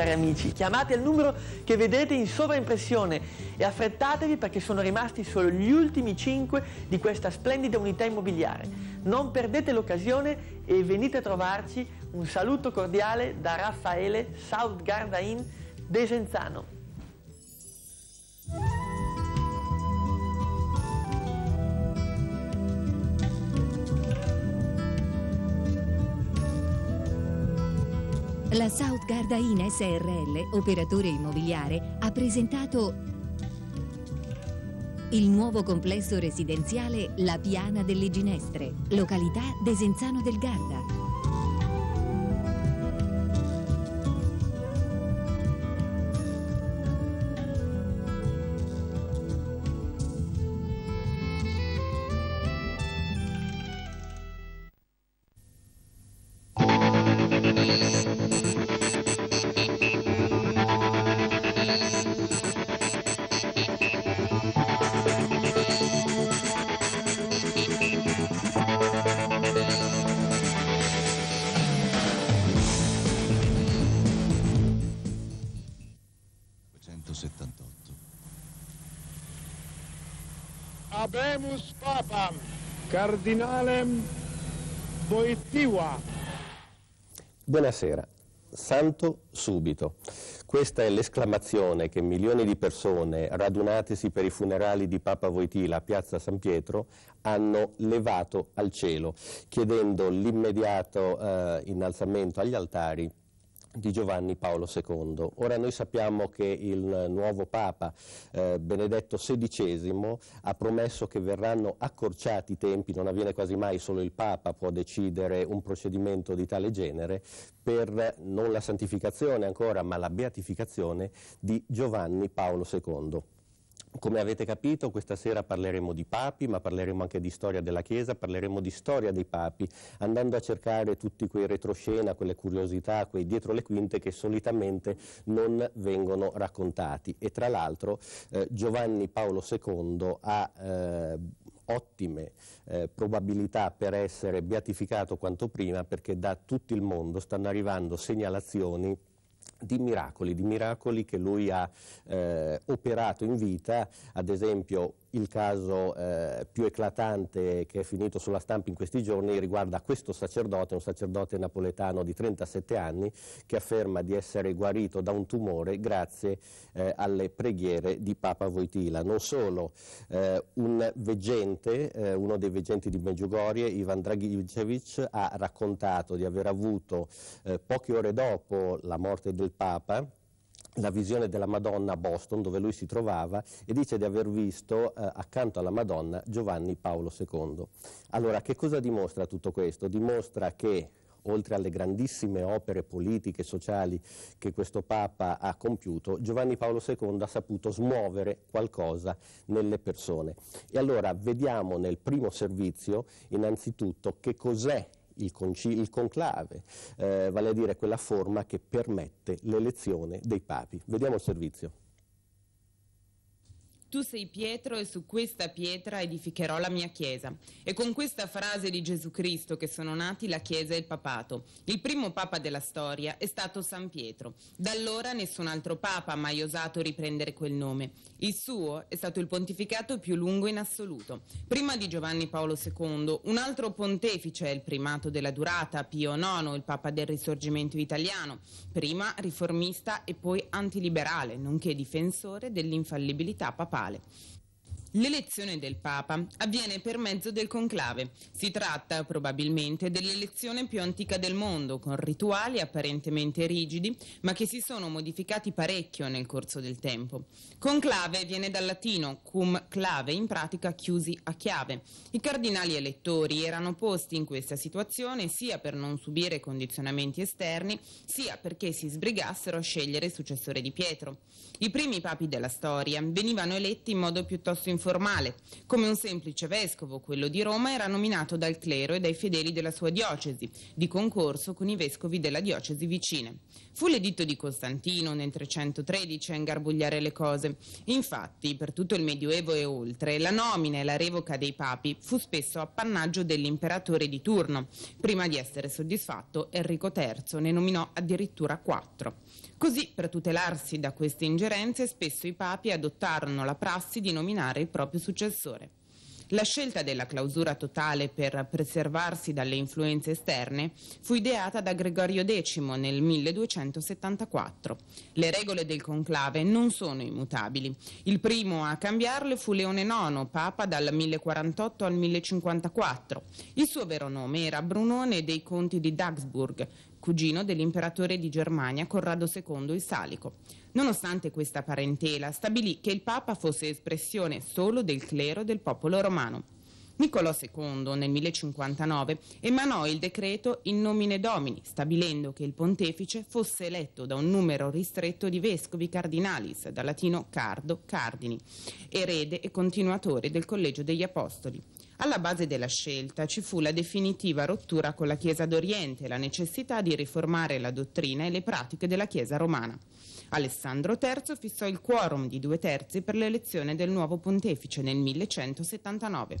cari amici. Chiamate il numero che vedete in sovraimpressione e affrettatevi perché sono rimasti solo gli ultimi 5 di questa splendida unità immobiliare. Non perdete l'occasione e venite a trovarci. Un saluto cordiale da Raffaele South Gardain Desenzano. La South Garda In SRL, operatore immobiliare, ha presentato il nuovo complesso residenziale La Piana delle Ginestre, località Desenzano del Garda. Habemus Papam, Cardinalem Boittiwa. Buonasera. Santo subito. Questa è l'esclamazione che milioni di persone radunatesi per i funerali di Papa Voitila a Piazza San Pietro hanno levato al cielo, chiedendo l'immediato eh, innalzamento agli altari di Giovanni Paolo II. Ora noi sappiamo che il nuovo Papa eh, Benedetto XVI ha promesso che verranno accorciati i tempi, non avviene quasi mai, solo il Papa può decidere un procedimento di tale genere, per non la santificazione ancora, ma la beatificazione di Giovanni Paolo II. Come avete capito, questa sera parleremo di papi, ma parleremo anche di storia della Chiesa, parleremo di storia dei papi, andando a cercare tutti quei retroscena, quelle curiosità, quei dietro le quinte che solitamente non vengono raccontati. E tra l'altro eh, Giovanni Paolo II ha eh, ottime eh, probabilità per essere beatificato quanto prima perché da tutto il mondo stanno arrivando segnalazioni di miracoli, di miracoli che lui ha eh, operato in vita, ad esempio il caso eh, più eclatante che è finito sulla stampa in questi giorni riguarda questo sacerdote, un sacerdote napoletano di 37 anni che afferma di essere guarito da un tumore grazie eh, alle preghiere di Papa Voitila. Non solo, eh, un veggente, eh, uno dei veggenti di Meggiugorie, Ivan Dragicevic, ha raccontato di aver avuto eh, poche ore dopo la morte del Papa la visione della Madonna a Boston, dove lui si trovava, e dice di aver visto eh, accanto alla Madonna Giovanni Paolo II. Allora, che cosa dimostra tutto questo? Dimostra che oltre alle grandissime opere politiche e sociali che questo Papa ha compiuto, Giovanni Paolo II ha saputo smuovere qualcosa nelle persone. E allora vediamo nel primo servizio innanzitutto che cos'è il, il conclave, eh, vale a dire quella forma che permette l'elezione dei papi. Vediamo il servizio. Tu sei Pietro e su questa pietra edificherò la mia Chiesa. E con questa frase di Gesù Cristo che sono nati la Chiesa e il Papato. Il primo Papa della storia è stato San Pietro. Da allora nessun altro Papa ha mai osato riprendere quel nome. Il suo è stato il pontificato più lungo in assoluto. Prima di Giovanni Paolo II, un altro pontefice, è il primato della durata, Pio IX, il Papa del Risorgimento italiano, prima riformista e poi antiliberale, nonché difensore dell'infallibilità papale sessuale. L'elezione del Papa avviene per mezzo del conclave. Si tratta probabilmente dell'elezione più antica del mondo, con rituali apparentemente rigidi, ma che si sono modificati parecchio nel corso del tempo. Conclave viene dal latino cum clave, in pratica chiusi a chiave. I cardinali elettori erano posti in questa situazione sia per non subire condizionamenti esterni, sia perché si sbrigassero a scegliere il successore di Pietro. I primi papi della storia venivano eletti in modo piuttosto informale informale. Come un semplice vescovo, quello di Roma era nominato dal clero e dai fedeli della sua diocesi, di concorso con i vescovi della diocesi vicine. Fu l'editto di Costantino nel 313 a ingarbugliare le cose. Infatti, per tutto il Medioevo e oltre, la nomina e la revoca dei papi fu spesso appannaggio dell'imperatore di turno. Prima di essere soddisfatto, Enrico III ne nominò addirittura quattro. Così, per tutelarsi da queste ingerenze, spesso i papi adottarono la prassi di nominare il proprio successore. La scelta della clausura totale per preservarsi dalle influenze esterne fu ideata da Gregorio X nel 1274. Le regole del conclave non sono immutabili. Il primo a cambiarle fu Leone IX, papa dal 1048 al 1054. Il suo vero nome era Brunone dei Conti di Dagsburg, cugino dell'imperatore di Germania Corrado II il Salico. Nonostante questa parentela, stabilì che il Papa fosse espressione solo del clero del popolo romano. Niccolò II nel 1059 emanò il decreto in nomine domini, stabilendo che il pontefice fosse eletto da un numero ristretto di vescovi cardinalis, dal latino cardo, cardini, erede e continuatore del Collegio degli Apostoli. Alla base della scelta ci fu la definitiva rottura con la Chiesa d'Oriente e la necessità di riformare la dottrina e le pratiche della Chiesa romana. Alessandro III fissò il quorum di due terzi per l'elezione del nuovo pontefice nel 1179.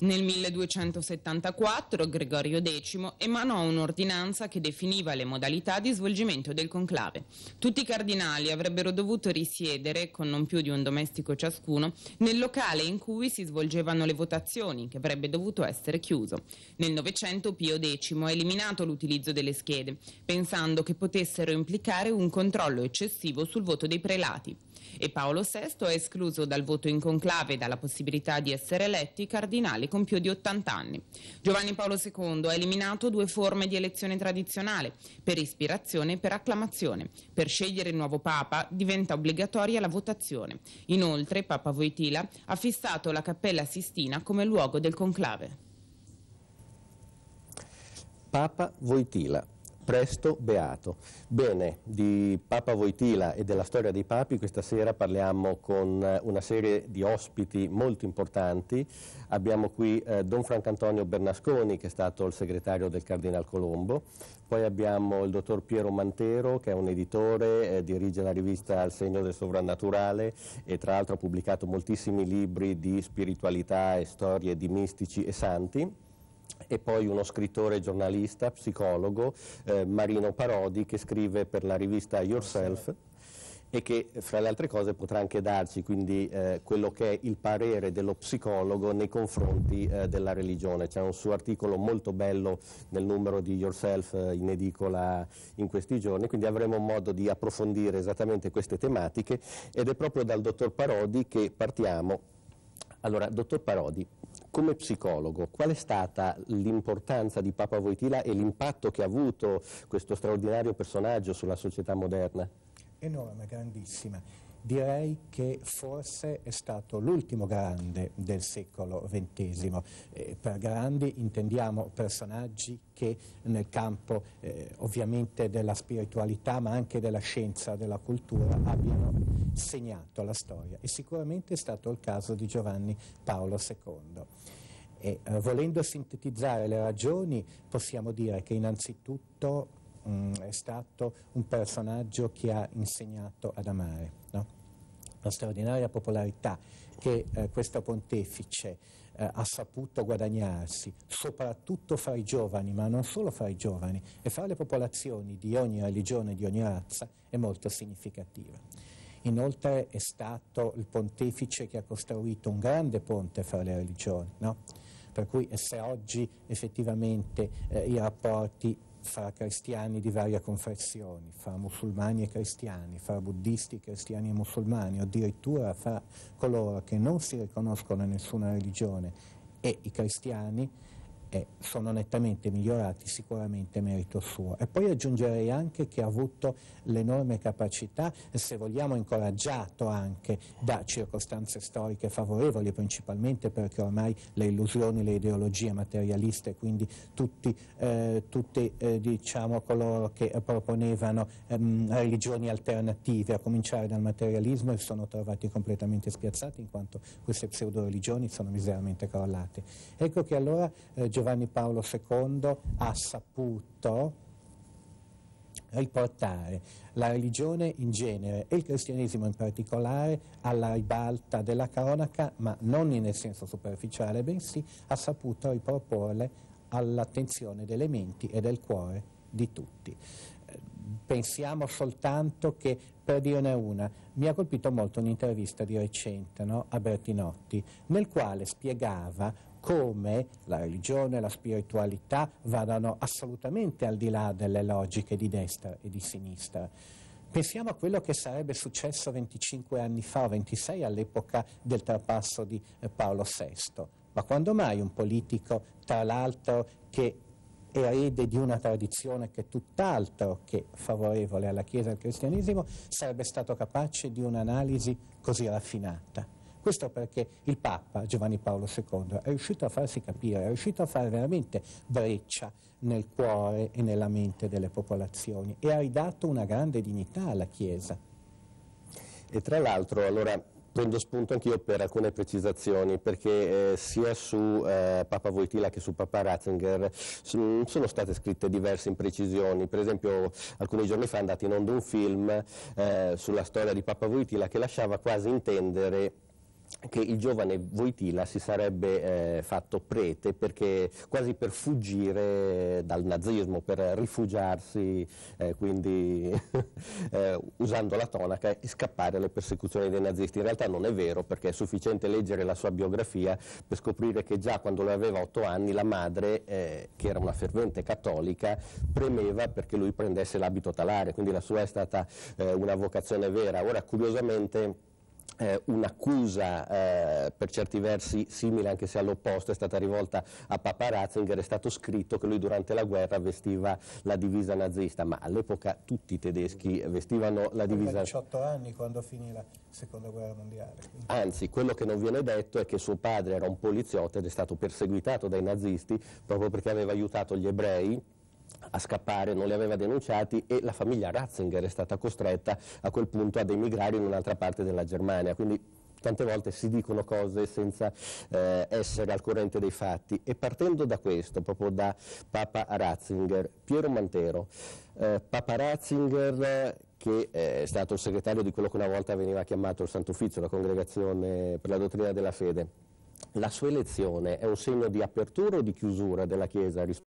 Nel 1274 Gregorio X emanò un'ordinanza che definiva le modalità di svolgimento del conclave. Tutti i cardinali avrebbero dovuto risiedere, con non più di un domestico ciascuno, nel locale in cui si svolgevano le votazioni, che avrebbe dovuto essere chiuso. Nel Novecento Pio X ha eliminato l'utilizzo delle schede, pensando che potessero implicare un controllo eccessivo sul voto dei prelati e Paolo VI è escluso dal voto in conclave e dalla possibilità di essere eletti cardinali con più di 80 anni. Giovanni Paolo II ha eliminato due forme di elezione tradizionale, per ispirazione e per acclamazione. Per scegliere il nuovo Papa diventa obbligatoria la votazione. Inoltre Papa Voitila ha fissato la Cappella Sistina come luogo del conclave. Papa Voitila, Presto beato. Bene, di Papa Voitila e della storia dei papi questa sera parliamo con eh, una serie di ospiti molto importanti. Abbiamo qui eh, Don Francantonio Bernasconi che è stato il segretario del Cardinal Colombo, poi abbiamo il dottor Piero Mantero che è un editore, eh, dirige la rivista Al segno del sovrannaturale e tra l'altro ha pubblicato moltissimi libri di spiritualità e storie di mistici e santi e poi uno scrittore, giornalista, psicologo, eh, Marino Parodi, che scrive per la rivista Yourself e che fra le altre cose potrà anche darci quindi eh, quello che è il parere dello psicologo nei confronti eh, della religione. C'è un suo articolo molto bello nel numero di Yourself eh, in edicola in questi giorni, quindi avremo modo di approfondire esattamente queste tematiche ed è proprio dal dottor Parodi che partiamo. Allora, dottor Parodi, come psicologo, qual è stata l'importanza di Papa Voitila e l'impatto che ha avuto questo straordinario personaggio sulla società moderna? Enorme, grandissima direi che forse è stato l'ultimo grande del secolo XX. Eh, per grandi intendiamo personaggi che nel campo eh, ovviamente della spiritualità ma anche della scienza, della cultura abbiano segnato la storia e sicuramente è stato il caso di Giovanni Paolo II. E, eh, volendo sintetizzare le ragioni possiamo dire che innanzitutto mh, è stato un personaggio che ha insegnato ad amare. No? La straordinaria popolarità che eh, questo pontefice eh, ha saputo guadagnarsi, soprattutto fra i giovani, ma non solo fra i giovani, e fra le popolazioni di ogni religione, di ogni razza, è molto significativa. Inoltre è stato il pontefice che ha costruito un grande ponte fra le religioni, no? per cui se oggi effettivamente eh, i rapporti fra cristiani di varie confessioni, fra musulmani e cristiani, fra buddisti, cristiani e musulmani, o addirittura fra coloro che non si riconoscono in nessuna religione e i cristiani, eh, sono nettamente migliorati, sicuramente merito suo. E poi aggiungerei anche che ha avuto l'enorme capacità, se vogliamo incoraggiato anche da circostanze storiche favorevoli, principalmente perché ormai le illusioni, le ideologie materialiste, quindi tutti, eh, tutti eh, diciamo, coloro che proponevano ehm, religioni alternative, a cominciare dal materialismo, si sono trovati completamente spiazzati in quanto queste pseudo-religioni sono miseramente crollate. Ecco che allora eh, Giovanni Paolo II ha saputo riportare la religione in genere e il cristianesimo in particolare alla ribalta della cronaca, ma non nel senso superficiale, bensì ha saputo riproporle all'attenzione delle menti e del cuore di tutti. Pensiamo soltanto che, per dirne una, mi ha colpito molto un'intervista di recente no, a Bertinotti, nel quale spiegava come la religione e la spiritualità vadano assolutamente al di là delle logiche di destra e di sinistra. Pensiamo a quello che sarebbe successo 25 anni fa o 26 all'epoca del trapasso di eh, Paolo VI. Ma quando mai un politico, tra l'altro, che erede di una tradizione che è tutt'altro che favorevole alla Chiesa e al cristianesimo, sarebbe stato capace di un'analisi così raffinata. Questo perché il Papa Giovanni Paolo II è riuscito a farsi capire, è riuscito a fare veramente breccia nel cuore e nella mente delle popolazioni e ha ridato una grande dignità alla Chiesa. E tra l'altro, allora, prendo spunto anch'io per alcune precisazioni, perché eh, sia su eh, Papa Voitila che su Papa Ratzinger mm, sono state scritte diverse imprecisioni. Per esempio, alcuni giorni fa è andato in onda un film eh, sulla storia di Papa Voitila che lasciava quasi intendere che il giovane Voitila si sarebbe eh, fatto prete perché, quasi per fuggire dal nazismo, per rifugiarsi, eh, quindi eh, usando la tonaca, e scappare alle persecuzioni dei nazisti. In realtà non è vero perché è sufficiente leggere la sua biografia per scoprire che già quando lui aveva otto anni la madre, eh, che era una fervente cattolica, premeva perché lui prendesse l'abito talare, quindi la sua è stata eh, una vocazione vera. Ora, curiosamente eh, un'accusa eh, per certi versi simile anche se all'opposto è stata rivolta a Papa Ratzinger, è stato scritto che lui durante la guerra vestiva la divisa nazista, ma all'epoca tutti i tedeschi vestivano la divisa... Aveva 18 anni quando finì la seconda guerra mondiale. Anzi, quello che non viene detto è che suo padre era un poliziotto ed è stato perseguitato dai nazisti proprio perché aveva aiutato gli ebrei a scappare, non li aveva denunciati e la famiglia Ratzinger è stata costretta a quel punto ad emigrare in un'altra parte della Germania. Quindi tante volte si dicono cose senza eh, essere al corrente dei fatti e partendo da questo, proprio da Papa Ratzinger, Piero Mantero, eh, Papa Ratzinger che eh, è stato il segretario di quello che una volta veniva chiamato il Sant'Ufficio, la Congregazione per la Dottrina della Fede, la sua elezione è un segno di apertura o di chiusura della Chiesa?